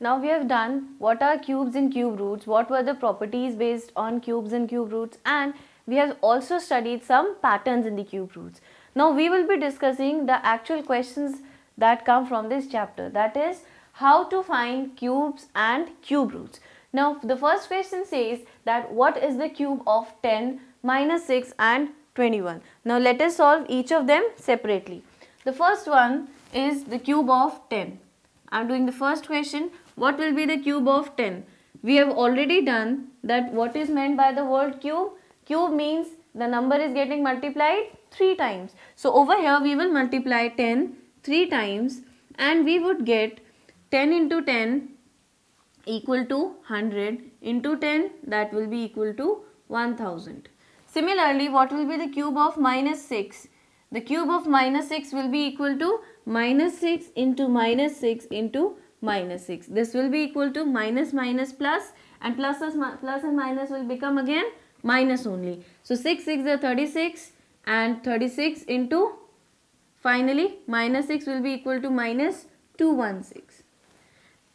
Now we have done what are cubes and cube roots, what were the properties based on cubes and cube roots and we have also studied some patterns in the cube roots. Now we will be discussing the actual questions that come from this chapter that is how to find cubes and cube roots. Now the first question says that what is the cube of 10, minus 6 and 21. Now let us solve each of them separately. The first one is the cube of 10. I am doing the first question what will be the cube of 10? We have already done that what is meant by the word cube? Cube means the number is getting multiplied 3 times. So over here we will multiply 10 3 times and we would get 10 into 10 equal to 100 into 10 that will be equal to 1000. Similarly, what will be the cube of minus 6? The cube of minus 6 will be equal to minus 6 into minus 6 into minus 6. This will be equal to minus minus plus and plus, plus, plus and minus will become again minus only. So 6, 6 are 36 and 36 into finally minus 6 will be equal to minus 216.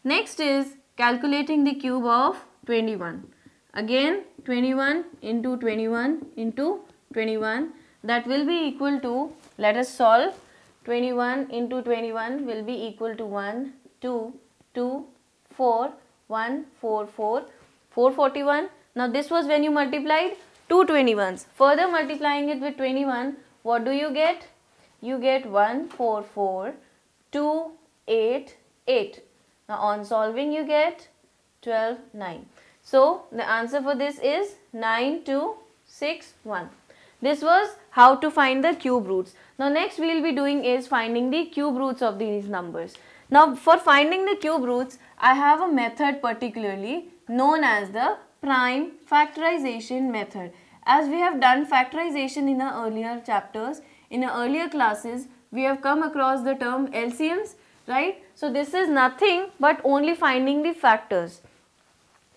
Next is calculating the cube of 21. Again 21 into 21 into 21 that will be equal to let us solve 21 into 21 will be equal to 1 2, 2, 4, 1, 4, 4, 441. Now this was when you multiplied two twenty-ones. Further multiplying it with 21, what do you get? You get 1, 4, 4, 2, 8, 8. Now on solving you get 12, 9. So the answer for this is 9, 2, 6, 1. This was how to find the cube roots. Now next we will be doing is finding the cube roots of these numbers. Now for finding the cube roots, I have a method particularly known as the prime factorization method. As we have done factorization in the earlier chapters, in the earlier classes, we have come across the term LCMs, right? So this is nothing but only finding the factors.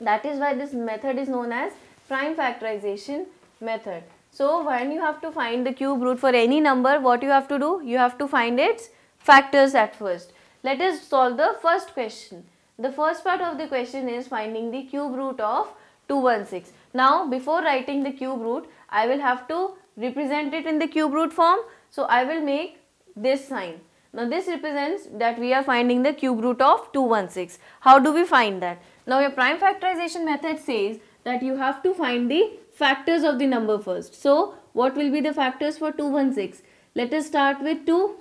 That is why this method is known as prime factorization method. So when you have to find the cube root for any number, what you have to do? You have to find its factors at first. Let us solve the first question. The first part of the question is finding the cube root of 216. Now before writing the cube root, I will have to represent it in the cube root form. So I will make this sign. Now this represents that we are finding the cube root of 216. How do we find that? Now your prime factorization method says that you have to find the factors of the number first. So what will be the factors for 216? Let us start with 2.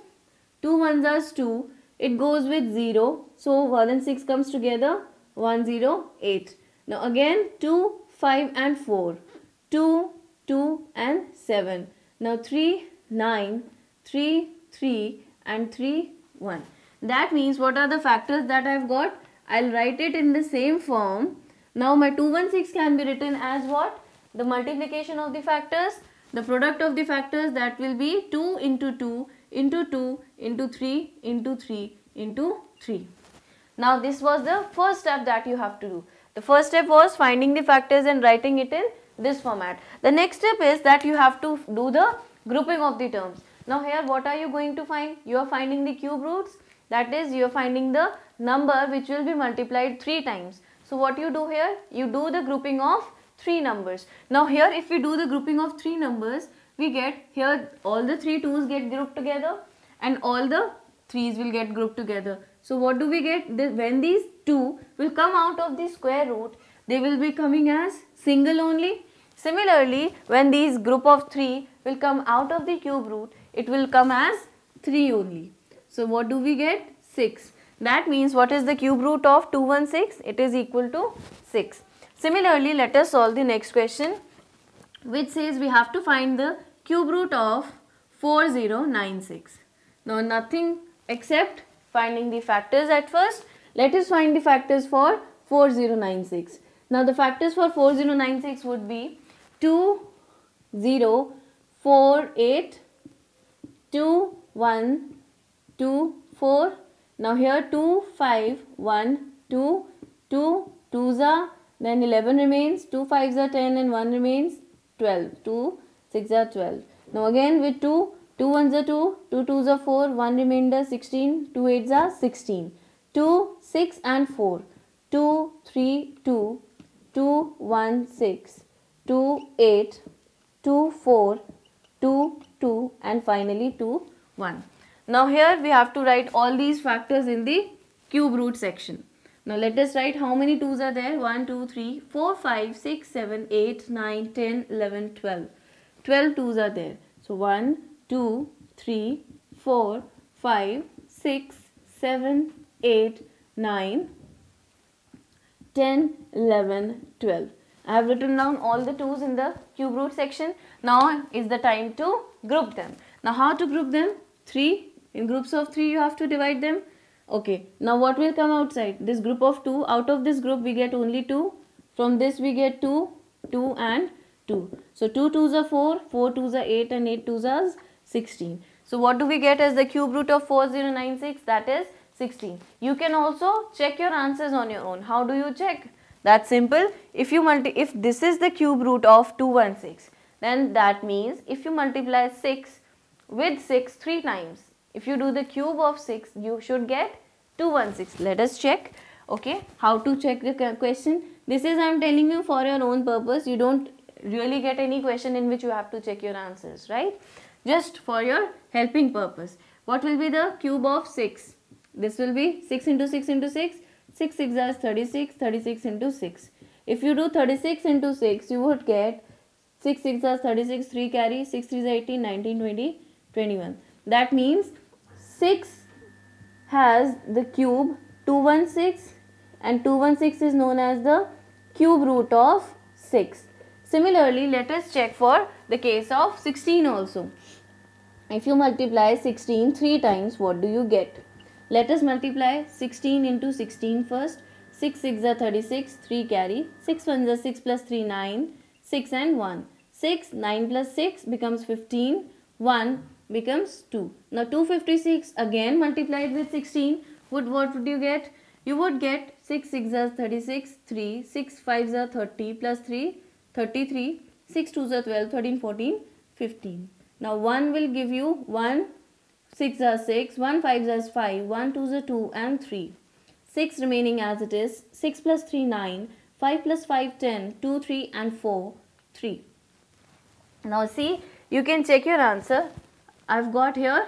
2 ones are 2 it goes with 0. So 1 and 6 comes together. 1, 0, 8. Now again 2, 5 and 4. 2, 2 and 7. Now 3, 9, 3, 3 and 3, 1. That means what are the factors that I've got? I'll write it in the same form. Now my 216 can be written as what? The multiplication of the factors. The product of the factors that will be 2 into 2 into 2 into 3 into 3 into 3. Now this was the first step that you have to do. The first step was finding the factors and writing it in this format. The next step is that you have to do the grouping of the terms. Now here what are you going to find? You are finding the cube roots that is you are finding the number which will be multiplied 3 times. So what you do here? You do the grouping of 3 numbers. Now here if we do the grouping of 3 numbers we get here all the three twos get grouped together and all the threes will get grouped together. So what do we get? The, when these two will come out of the square root, they will be coming as single only. Similarly, when these group of 3 will come out of the cube root, it will come as 3 only. So what do we get? 6. That means what is the cube root of 216? It is equal to 6. Similarly, let us solve the next question which says we have to find the cube root of 4096. Now nothing except finding the factors at first. Let us find the factors for 4096. Now the factors for 4096 would be 2, 0, 4, 8, 2, 1, 2, 4. Now here 2, 5, 1, 2, 2, 2s are, then 11 remains, 2 5s are 10 and 1 remains 12. 2, 6 are 12. Now again with 2, 2 ones are 2, 2 twos are 4, 1 remainder 16, 2 eights are 16. 2, 6 and 4. 2, 3, 2, 2, 1, 6, 2, 8, 2, 4, 2, 2 and finally 2, 1. Now here we have to write all these factors in the cube root section. Now let us write how many 2's are there. 1, 2, 3, 4, 5, 6, 7, 8, 9, 10, 11, 12. 12 2s are there. So 1, 2, 3, 4, 5, 6, 7, 8, 9, 10, 11, 12. I have written down all the 2's in the cube root section. Now is the time to group them. Now how to group them? 3. In groups of 3 you have to divide them. Okay. Now what will come outside? This group of 2. Out of this group we get only 2. From this we get 2, 2 and 2. So 2 2s are 4, 4 2s are 8 and 8 2s are 16. So what do we get as the cube root of 4096? That is 16. You can also check your answers on your own. How do you check? That's simple. If you multi if this is the cube root of 216, then that means if you multiply 6 with 6 3 times, if you do the cube of 6, you should get 216. Let us check. Okay, how to check the question. This is I am telling you for your own purpose. You don't really get any question in which you have to check your answers, right? Just for your helping purpose. What will be the cube of 6? This will be 6 into 6 into 6. 6 6 is 36, 36 into 6. If you do 36 into 6, you would get 6 6 is 36, 3 carry, 6 3 is 18, 19, 20, 21. That means 6 has the cube 216 and 216 is known as the cube root of 6. Similarly, let us check for the case of 16 also. If you multiply 16 3 times, what do you get? Let us multiply 16 into 16 first. 6 6 are 36, 3 carry, 6 1 are 6 plus 3 9, 6 and 1. 6, 9 plus 6 becomes 15, 1 becomes 2. Now 256 again multiplied with 16 would what would you get? You would get 6 6 are 36, 3, 6 5 are 30 plus 3 33, 6 2 are 12, 13, 14, 15. Now 1 will give you 1, 6 are 6, 1 5 is 5, 1 2 is 2 and 3. 6 remaining as it is, 6 plus 3 9, 5 plus 5 10, 2 3 and 4 3. Now see, you can check your answer. I've got here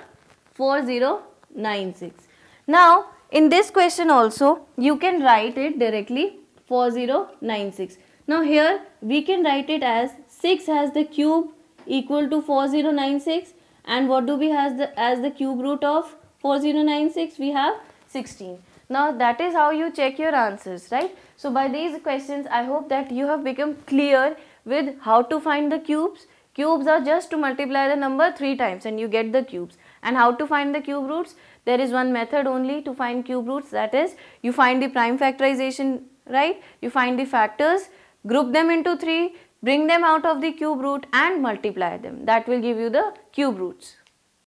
4096. Now in this question also, you can write it directly 4096. Now here we can write it as 6 has the cube equal to 4096 and what do we has the as the cube root of 4096 we have 16. Now that is how you check your answers right. So by these questions I hope that you have become clear with how to find the cubes. Cubes are just to multiply the number 3 times and you get the cubes. And how to find the cube roots? There is one method only to find cube roots that is you find the prime factorization right. You find the factors group them into 3, bring them out of the cube root and multiply them. That will give you the cube roots.